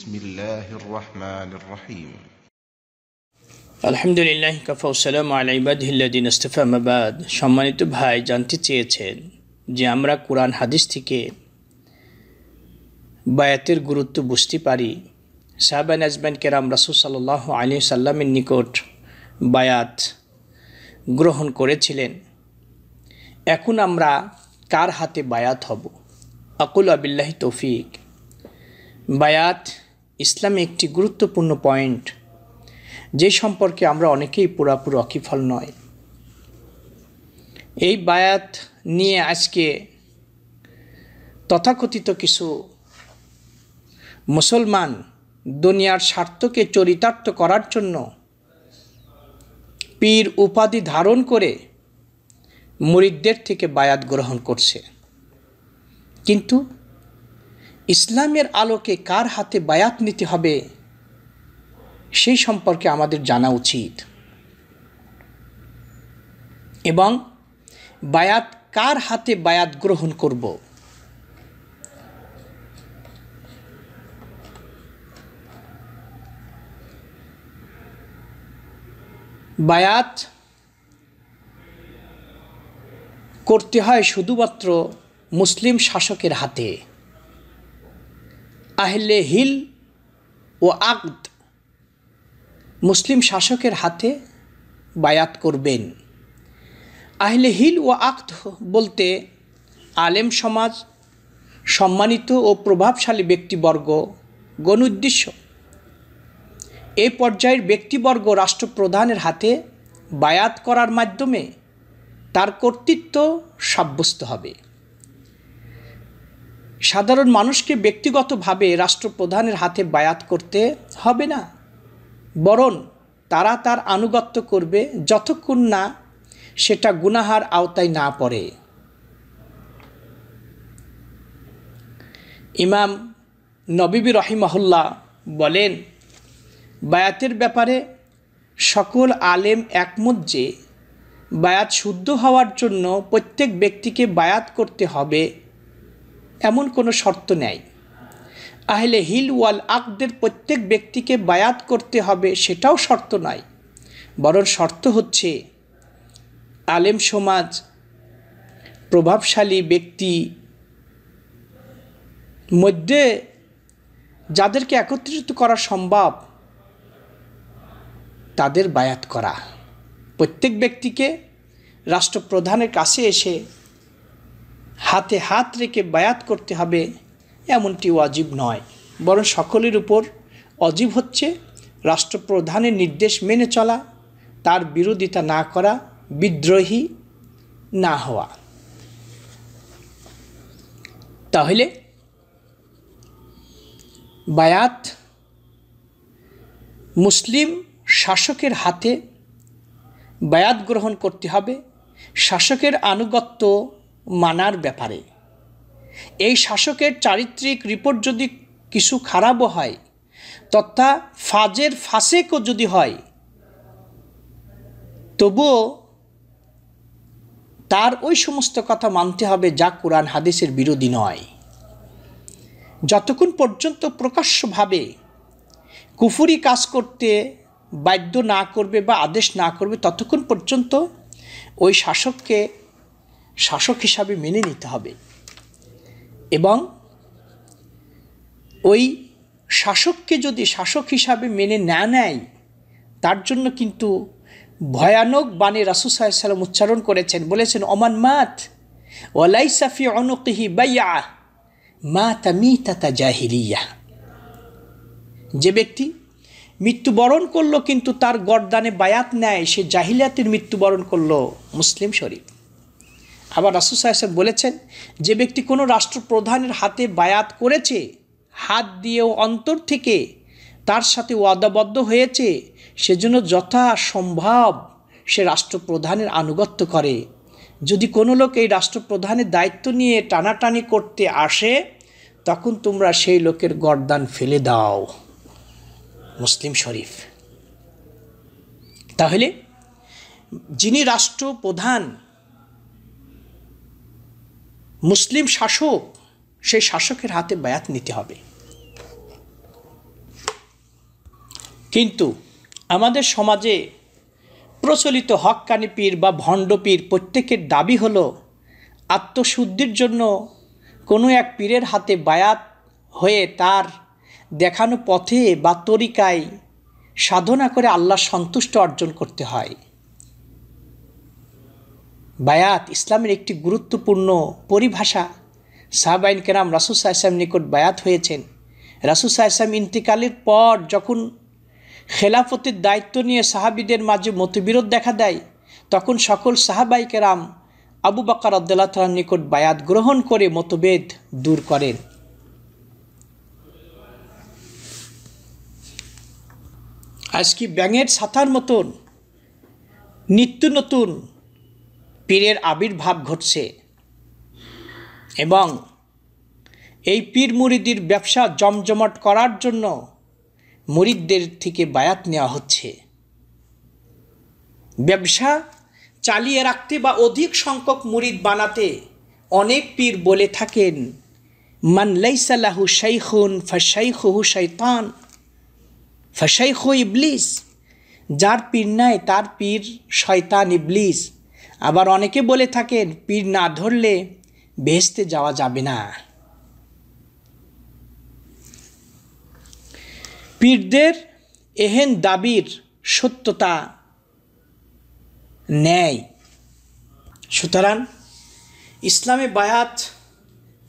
بسم الله الرحمن الرحيم لله كفى والسلام على عباده الذين সম্মানিত ভাই জানতে চেয়েছেন যে আমরা কোরআন হাদিস থেকে বায়াতের গুরুত্ব বুঝতে পারি সাহবান আজমান কেরাম রাসুল সাল্লাহ আলী সাল্লামের নিকট বায়াত গ্রহণ করেছিলেন এখন আমরা কার হাতে বায়াত হব আকুল আবিল্লাহি তৌফিক বায়াত ইসলামে একটি গুরুত্বপূর্ণ পয়েন্ট যে সম্পর্কে আমরা অনেকেই পুরাপুরি অকিফল নয় এই বায়াত নিয়ে আজকে তথাকথিত কিছু মুসলমান দুনিয়ার স্বার্থকে চরিতার্থ করার জন্য পীর উপাধি ধারণ করে মুরিদদের থেকে বায়াত গ্রহণ করছে কিন্তু ইসলামের আলোকে কার হাতে বায়াত নিতে হবে সেই সম্পর্কে আমাদের জানা উচিত এবং বায়াত কার হাতে বায়াত গ্রহণ করব বায়াত করতে হয় শুধুমাত্র মুসলিম শাসকের হাতে আহলে হিল ও আকদ মুসলিম শাসকের হাতে বায়াত করবেন আহলে হিল ও আক্ত বলতে আলেম সমাজ সম্মানিত ও প্রভাবশালী ব্যক্তিবর্গ গণ উদ্দেশ্য এ পর্যায়ের ব্যক্তিবর্গ রাষ্ট্রপ্রধানের হাতে বায়াত করার মাধ্যমে তার কর্তৃত্ব সাব্যস্ত হবে সাধারণ মানুষকে ব্যক্তিগতভাবে রাষ্ট্রপ্রধানের হাতে বায়াত করতে হবে না বরং তারা তার আনুগত্য করবে যতক্ষণ না সেটা গুনাহার আওতায় না পড়ে ইমাম নবীবি রহিমহল্লা বলেন বায়াতের ব্যাপারে সকল আলেম একমত যে বায়াত শুদ্ধ হওয়ার জন্য প্রত্যেক ব্যক্তিকে বায়াত করতে হবে এমন কোনো শর্ত নেই আহলে হিল ওয়াল আকদের প্রত্যেক ব্যক্তিকে বায়াত করতে হবে সেটাও শর্ত নয় বরং শর্ত হচ্ছে আলেম সমাজ প্রভাবশালী ব্যক্তি মধ্যে যাদেরকে একত্রিত করা সম্ভব তাদের বায়াত করা প্রত্যেক ব্যক্তিকে রাষ্ট্রপ্রধানের কাছে এসে হাতে হাত রেখে বায়াত করতে হবে এমনটি ওয়াজিব নয় বরং সকলের উপর অজীব হচ্ছে রাষ্ট্রপ্রধানের নির্দেশ মেনে চলা তার বিরোধিতা না করা বিদ্রোহী না হওয়া তাহলে বায়াত মুসলিম শাসকের হাতে বায়াত গ্রহণ করতে হবে শাসকের আনুগত্য মানার ব্যাপারে এই শাসকের চারিত্রিক রিপোর্ট যদি কিছু খারাপও হয় তথা ফাজের ফাঁসেকও যদি হয় তবুও তার ওই সমস্ত কথা মানতে হবে যা কোরআন হাদিসের বিরোধী নয় যতক্ষণ পর্যন্ত প্রকাশ্যভাবে কুফুরি কাজ করতে বাধ্য না করবে বা আদেশ না করবে ততক্ষণ পর্যন্ত ওই শাসককে শাসক হিসাবে মেনে নিতে হবে এবং ওই শাসককে যদি শাসক হিসাবে মেনে না নেয় তার জন্য কিন্তু ভয়ানক বাণী রাসুসাল্লাম উচ্চারণ করেছেন বলেছেন অমান মাত ওলাই সাফি অনকিহি বাইয়া মা তামি তাতা জাহিরিয়া যে ব্যক্তি মৃত্যুবরণ করলো কিন্তু তার গরদানে বায়াত নেয় সে জাহিলিয়াতের মৃত্যুবরণ করলো মুসলিম শরীফ আবার রাসুল সাহেব বলেছেন যে ব্যক্তি কোনো রাষ্ট্রপ্রধানের হাতে বায়াত করেছে হাত দিয়েও অন্তর থেকে তার সাথে ওয়াদাবদ্ধ হয়েছে সেজন্য যথাসম্ভব সে রাষ্ট্রপ্রধানের আনুগত্য করে যদি কোনো লোক এই রাষ্ট্রপ্রধানের দায়িত্ব নিয়ে টানাটানি করতে আসে তখন তোমরা সেই লোকের গরদান ফেলে দাও মুসলিম শরীফ তাহলে যিনি রাষ্ট্রপ্রধান মুসলিম শাসক সেই শাসকের হাতে বায়াত নিতে হবে কিন্তু আমাদের সমাজে প্রচলিত হকানি পীর বা ভণ্ড পীর প্রত্যেকের দাবি হল আত্মশুদ্ধির জন্য কোনো এক পীরের হাতে বায়াত হয়ে তার দেখানো পথে বা তরিকায় সাধনা করে আল্লাহ সন্তুষ্ট অর্জন করতে হয় বায়াত ইসলামের একটি গুরুত্বপূর্ণ পরিভাষা সাহবাইন কেরাম রাসুসা ইসলাম নিকট বায়াত হয়েছেন রাসুসা ইসলাম ইন্তিকালের পর যখন খেলাফতের দায়িত্ব নিয়ে সাহাবিদের মাঝে মতবিরোধ দেখা দেয় তখন সকল সাহাবাই কেরাম আবু বাকার আবদুল্লাহ তালার নিকট বায়াত গ্রহণ করে মতভেদ দূর করেন আজকে ব্যাঙের ছাতার মতন নিত্য নতুন পীরের আবির্ভাব ঘটছে এবং এই পীর মুরিদির ব্যবসা জমজমাট করার জন্য মুরিদদের থেকে বায়াত নেওয়া হচ্ছে ব্যবসা চালিয়ে রাখতে বা অধিক সংখ্যক মুরিদ বানাতে অনেক পীর বলে থাকেন লাইসালাহু শাইখুন ফাশাইখুহু শৈতান ফাশাইখু ইবলিস যার পীর নাই তার পীর শয়তান ইবলিস আবার অনেকে বলে থাকেন পীর না ধরলে ভেস্তে যাওয়া যাবে না পীরদের এহেন দাবির সত্যতা নেয় সুতরাং ইসলামে বায়াত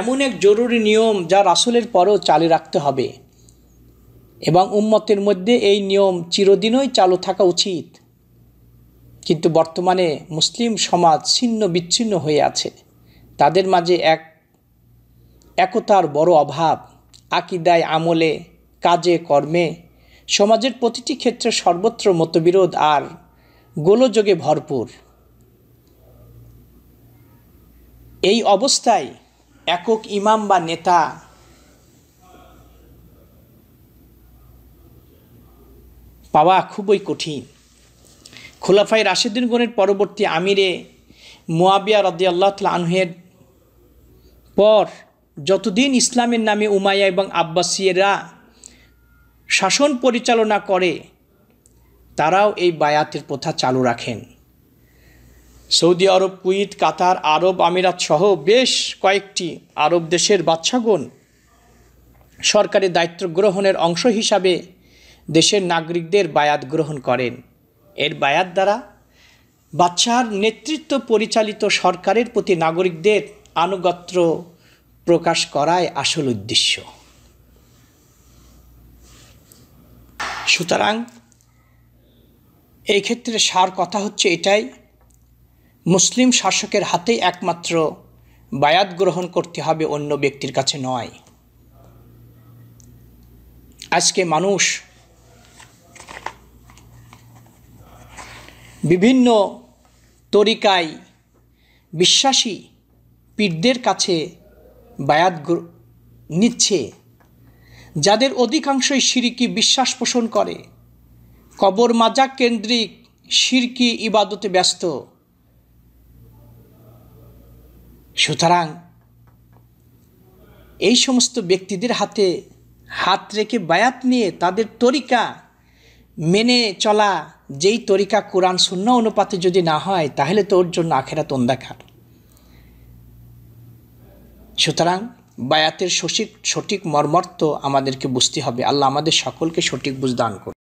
এমন এক জরুরি নিয়ম যা রাসুলের পরও চালু রাখতে হবে এবং উম্মতের মধ্যে এই নিয়ম চিরদিনই চালু থাকা উচিত কিন্তু বর্তমানে মুসলিম সমাজ ছিন্ন বিচ্ছিন্ন হয়ে আছে তাদের মাঝে এক একতার বড় অভাব আকিদায় আমলে কাজে কর্মে সমাজের প্রতিটি ক্ষেত্রে সর্বত্র মতবিরোধ আর গোলযোগে ভরপুর এই অবস্থায় একক ইমাম বা নেতা পাওয়া খুবই কঠিন খোলাফাই রাশিদ্দিন গণের পরবর্তী আমিরে মোয়াবিয়া রদিয়াল্লাহ আনহের পর যতদিন ইসলামের নামে উমাইয়া এবং আব্বাসিয়েরা শাসন পরিচালনা করে তারাও এই বায়াতের প্রথা চালু রাখেন সৌদি আরব কুইত কাতার আরব আমিরাত সহ বেশ কয়েকটি আরব দেশের বাচ্চাগণ সরকারি দায়িত্ব গ্রহণের অংশ হিসাবে দেশের নাগরিকদের বায়াত গ্রহণ করেন এর বায়াত দ্বারা বাচ্চার নেতৃত্ব পরিচালিত সরকারের প্রতি নাগরিকদের আনুগত্য প্রকাশ করাই আসল উদ্দেশ্য সুতরাং এই ক্ষেত্রে সার কথা হচ্ছে এটাই মুসলিম শাসকের হাতেই একমাত্র বায়াত গ্রহণ করতে হবে অন্য ব্যক্তির কাছে নয় আজকে মানুষ বিভিন্ন তরিকায় বিশ্বাসী পীরদের কাছে বায়াত নিচ্ছে যাদের অধিকাংশই সিরিকি বিশ্বাস পোষণ করে কবর মাজা কেন্দ্রিক সিরকি ইবাদতে ব্যস্ত সুতরাং এই সমস্ত ব্যক্তিদের হাতে হাত রেখে বায়াত নিয়ে তাদের তরিকা মেনে চলা যেই তরিকা কোরআন শূন্য অনুপাতে যদি না হয় তাহলে তো ওর জন্য আখেরাত দেখার সুতরাং বায়াতের সঠিক সঠিক মর্মর্থ আমাদেরকে বুঝতে হবে আল্লাহ আমাদের সকলকে সঠিক বুঝ দান করুন